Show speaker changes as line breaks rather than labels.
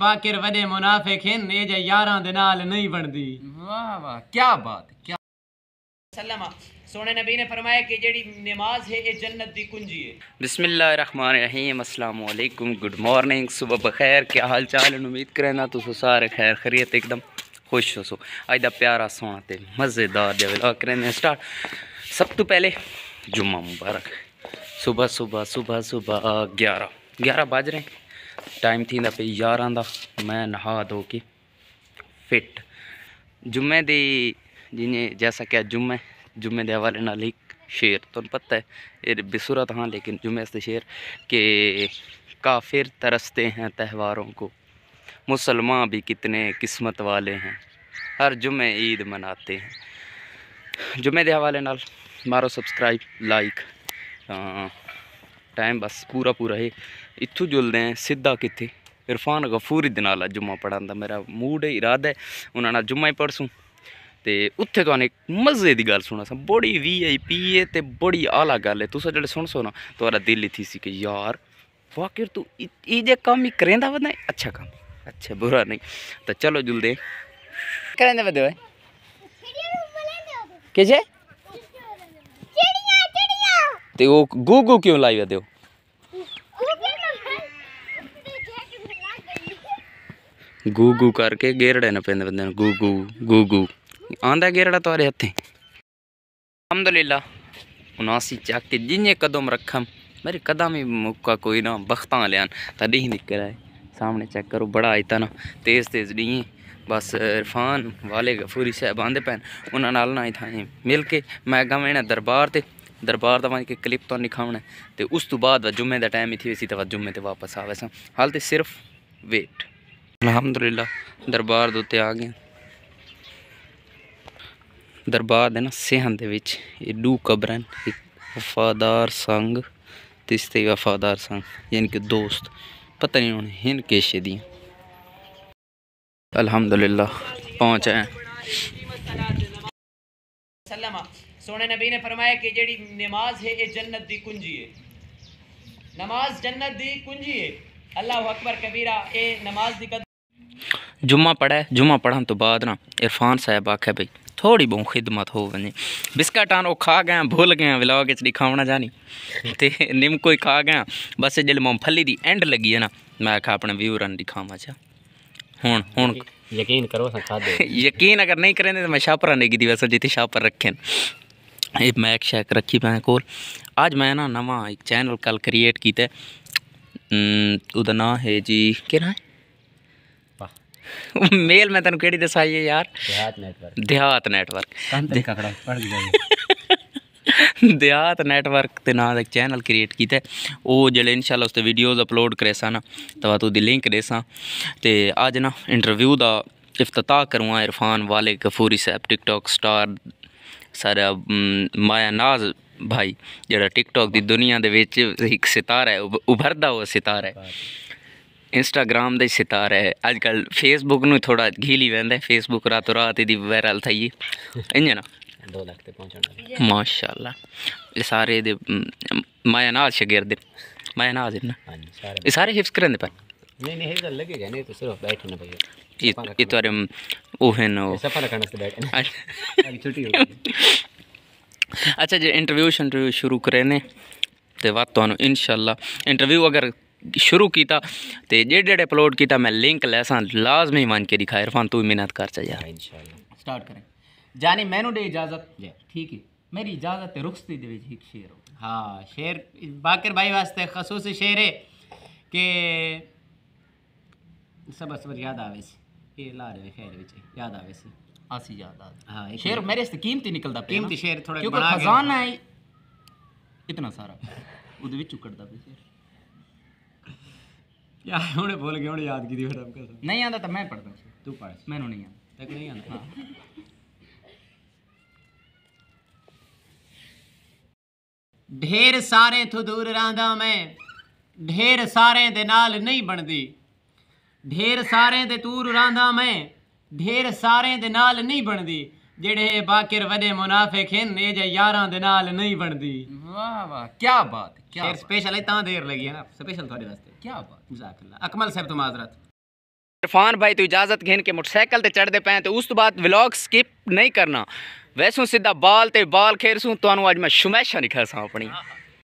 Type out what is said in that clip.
ਬਾਕਿਰ वे मुनाफे ਇਹ ਜੇ ਯਾਰਾਂ ਦੇ ਨਾਲ ਨਹੀਂ वाह वाह क्या बात सोने नबी ने फरमाया कि जड़ी नमाज है ये जन्नत की कुंजी है
गुड मॉर्निंग सुबह बखैर क्या हाल चाल उम्मीद करें ना सारे खैर खरीत एकदम खुश हो सो प्यारा सोना तो मज़ेदार स्टार्ट सब तो पहले जुम्मा मुबारक सुबह सुबह सुबह सुबह ग्यारह ग्यारह बज रहे हैं टाइम थी पे का मैं नहा धो के फिट जुम्मे दी जिन्हें जैसा क्या जुम्मे जुम्मे के हवाले ना ही शेर तुम पता है ये बेसूरत हाँ लेकिन जुम्मे से शेर के काफिर तरसते हैं त्योहारों को मुसलमान भी कितने किस्मत वाले हैं हर जुम्मे ईद मनाते हैं जुम्मे के हवाले नाल मारो सब्सक्राइब लाइक ਟਾਈਮ ਬਸ ਪੂਰਾ ਪੂਰਾ ਹੈ ਇੱਥੋਂ ਜੁਲਦੇ ਆ ਸਿੱਧਾ ਕਿੱਥੇ ਇਰਫਾਨ ਗਫੂਰ ਦੇ ਨਾਲ ਜੁਮਾ ਪੜਾਉਣ ਦਾ ਮੇਰਾ ਮੂਡ ਹੈ ਇਰਾਦਾ ਹੈ ਉਹਨਾਂ ਨਾਲ ਜੁਮਾ ਹੀ ਪੜਸੂ ਤੇ ਉੱਥੇ ਤੁਹਾਨੂੰ ਇੱਕ ਮਜ਼ੇ ਦੀ ਗੱਲ ਸੁਣਾ ਸਾਂ ਬੜੀ ਵੀਆਈਪੀ ਹੈ ਤੇ ਬੜੀ ਆਲਾ ਗੱਲ ਹੈ ਤੁਸੀਂ ਜਿਹੜੇ ਸੁਣ ਸੋ ਨਾ ਤੁਹਾਡਾ ਦਿਲ ਇਥੀ ਸੀ ਕਿ ਯਾਰ
ਵਾਕਿਰ ਤੂੰ ਇਹ ਜੇ ਕੰਮ ਹੀ ਕਰੇਂਦਾ ਵਦਾ
ਅੱਛਾ ਕੰਮ अच्छा बुरा नहीं तो चलो जुल दे करें दे कैसे ते वो गू गू क्यों लाई दे गू गू करके गेरड़े ने पेंद बंद गू गू गू गू आंदा गेरड़ा तुरे तो हथे अहमद लीला उनासी चाक जिन्हें कदम रखम मेरे कदम ही मौका कोई ना बख्त लिया तदी ही निकल आए सामने चेक करो बड़ा आई ना तेज तेज डी बस इरफान वाले गफूरी साहब आँदे पैन उन्होंने ना ही था मिल के मैं गवे दरबार से ਦਰਬਾਰ ਦਾ ਵਾਂ ਇੱਕ ਕਲਿੱਪ ਤੋਂ ਨਿਖਾਉਣਾ ਤੇ ਉਸ ਤੋਂ ਬਾਅਦ ਜੁਮੇ ਦਾ ਟਾਈਮ ਇਥੇ ਸੀ ਤਾਂ ਜੁਮੇ ਤੇ ਵਾਪਸ ਆਵੇ ਸਾਂ ਹਾਲ ਤੇ ਸਿਰਫ ਵੇਟ ਅਲਹਮਦੁਲਿਲਾ ਦਰਬਾਰ ਦੇ ਉੱਤੇ ਆ ਗਏ ਦਰਬਾਰ ਦੇ ਨਾ ਸਿਹਨ ਦੇ ਵਿੱਚ ਇਹ ਡੂ ਕਬਰਨ ਇੱਕ ਵਫਾਦਾਰ ਸੰਗ तिस्ते वफादार संग यानी कि दोस्त पता नहीं उन्हें हिन केशे दिए अल्हम्दुलिल्लाह पहुँच
आए सोने नबी ने फरमाया कि जी नमाज है ये जन्नत की कुंजी है नमाज जन्नत की कुंजी है अल्लाह अकबर कबीरा ये नमाज की कद
जुम्मा पढ़ा जुम्मा पढ़ने तो बाद ना इरफान साहब आखे भाई थोड़ी बहुत खिदमत हो वने बिस्कट आन खा गया भूल गया व्लॉग च दिखावना जानी ते निमको ही खा गया बस जल मूंगफली दी एंड लगी है ना मैं आखा अपने व्यूर व्यूअर दिखावा चा
हूँ हूँ यकीन करो खा
दे यकीन अगर नहीं करेंगे तो मैं शापर नहीं की वैसे जितनी शापर रखे ਇਹ ਮੈਕ ਸ਼ੈਕ ਰੱਖੀ ਮੈਂ ਕੋਲ ਅੱਜ ਮੈਂ ਨਾ ਨਵਾਂ ਇੱਕ ਚੈਨਲ ਕੱਲ ਕ੍ਰੀਏਟ ਕੀਤਾ ਉਹਦਾ ਨਾਮ ਹੈ ਜੀ ਕਿਹੜਾ ਮੇਲ ਮੈਂ ਤੈਨੂੰ ਕਿਹੜੀ ਦਸਾਈ ਹੈ ਯਾਰ ਦਿਹਾਤ ਨੈਟਵਰਕ ਦਿਹਾਤ ਨੈਟਵਰਕ ਕੰਨ ਪੜ ਦਿਹਾਤ ਨੈਟਵਰਕ ਤੇ ਨਾਂ ਦਾ ਚੈਨਲ ਕ੍ਰੀਏਟ ਕੀਤਾ ਉਹ ਜਿਹੜੇ ਇਨਸ਼ਾਅੱਲਾ ਉਸ ਤੇ ਵੀਡੀਓਜ਼ ਅਪਲੋਡ ਕਰੇ ਨਾ ਤਵਾ ਤੂੰ ਦੀ ਲਿੰਕ ਦੇਸਾਂ ਤੇ ਅੱਜ ਨਾ ਇੰਟਰਵਿਊ ਦਾ ਇਫਤਤਾਹ ਕਰੂੰਗਾ ਇਰਫਾਨ ਵਾਲੇ ਕਫੂਰੀ ਸਾਹਿਬ ਟਿਕਟੌਕ ਸਟਾਰ ਸਾਰਾ ਮਾਇਆ ਨਾਜ਼ ਭਾਈ ਜਿਹੜਾ ਟਿਕਟੋਕ ਦੀ ਦੁਨੀਆ ਦੇ ਵਿੱਚ ਇੱਕ ਸਿਤਾਰਾ ਹੈ ਉਭਰਦਾ ਹੋਇਆ ਸਿਤਾਰਾ ਹੈ ਇੰਸਟਾਗ੍ਰam ਦੇ ਸਿਤਾਰਾ ਹੈ ਅੱਜ ਕੱਲ ਫੇਸਬੁੱਕ ਨੂੰ ਥੋੜਾ ਘੀਲੀ ਵੰਦਾ ਹੈ ਫੇਸਬੁੱਕ ਰਾਤੋਂ ਰਾਤ ਇਹਦੀ ਵਾਇਰਲ ਥਈ ਇੰਜ ਨਾ
2 ਲੱਖ ਤੇ ਪਹੁੰਚਣਾ ਮਾਸ਼ਾਅੱਲਾ
ਇਹ ਸਾਰੇ ਦੇ ਮਾਇਆ ਨਾਜ਼ ਸ਼ਾਗਿਰਦ ਮਾਇਆ ਨਾਜ਼ ਇਹ ਸਾਰੇ ਹਿਫਸ ਕਰਨ ਦੇ ਪਰ
नहीं नहीं इधर लगेगा नहीं तो सिर्फ बैठने भैया ये
तो अरे वो है ना सफर
करने से बैठे अच्छा। छुट्टी हो
अच्छा जी इंटरव्यू शंटरव्यू शुरू करे ने ते बात तो इनशाला इंटरव्यू अगर शुरू किया तो जेडे जेडे अपलोड किया मैं लिंक लैसा लाजमी मान के दिखा इरफान तू मेहनत कर चाहिए
इंशाल्लाह स्टार्ट करें जाने मैनू दे इजाज़त ठीक है मेरी इजाज़त रुखसती दे शेर हाँ शेर बाकर भाई वास्ते खसूस शेर है कि ਯਾਦ ਆਵੇ ਸੀ ਇਹ એ ਦੇ ਖੇਰ ਵਿੱਚ ਯਾਦ ਆਵੇ ਸੀ ਆਸੀ ਯਾਦ ਆ હા શેર ਮੇਰੇ સે ਕੀਮਤੀ ਨਿਕਲਦਾ ਪਿਆ ਕੀਮਤੀ ਸ਼ੇਰ ਥੋੜਾ ਬਣਾ ਕੇ ਖਜ਼ਾਨਾ ਹੈ ਇਤਨਾ ਸਾਰਾ ਉਹਦੇ ਵਿੱਚ ਉਕੜਦਾ ਪਿਆ ਸ਼ੇਰ ਯਾ ਹੁਣੇ ਭੁੱਲ ਗਿਆ ਹੁਣ ਯਾਦ ਕੀਤੀ ਫਿਰ ਆਪਕਾ ਨਹੀਂ ਆਂਦਾ ਤਾਂ ਮੈਂ ਪੜਦਾ
ਤੂੰ ਪੜ ਮੈਨੂੰ ਨਹੀਂ ਆਂਦਾ ਤੱਕ ਨਹੀਂ ਆਂਦਾ ਹਾਂ
ਢੇਰ ਸਾਰੇ ਤੋਂ ਦੂਰ ਰਹਾਂਦਾ ਮੈਂ ਢੇਰ ਸਾਰੇ ਦੇ ਨਾਲ ਨਹੀਂ ਬਣਦੀ ढेर सारे ते तूर रांधा मैं ढेर सारे दे नाल नहीं बनदी ਜਿਹੜੇ ਬਾਕਰ ਵੱਡੇ ਮੁਨਾਫਿਕ ਹਨ ਇਹ ਜੇ ਯਾਰਾਂ ਦੇ ਨਾਲ ਨਹੀਂ ਬਣਦੀ ਵਾਹ ਵਾਹ ਕੀ ਬਾਤ ਕੀ ਸ਼ੇਰ ਸਪੈਸ਼ਲ ਹੈ ਤਾਂ ਦੇਰ ਲੱਗੀ ਹੈ ਨਾ ਸਪੈਸ਼ਲ ਤੁਹਾਡੇ ਵਾਸਤੇ ਕੀ ਬਾਤ ਜਜ਼ਾਕੱਲਾ ਅਕਮਲ ਸਾਹਿਬ ਤੋਂ ਮਾਜ਼ਰਤ इरफान भाई तो इजाज़त घेन के मोटरसाइकिल ते चढ़ते पैं तो उस तो बाद व्लॉग स्किप नहीं करना वैसू सीधा बाल ते बाल खेरसूं तो अज मैं शुमैशा निखरसा अपनी हाँ, हाँ।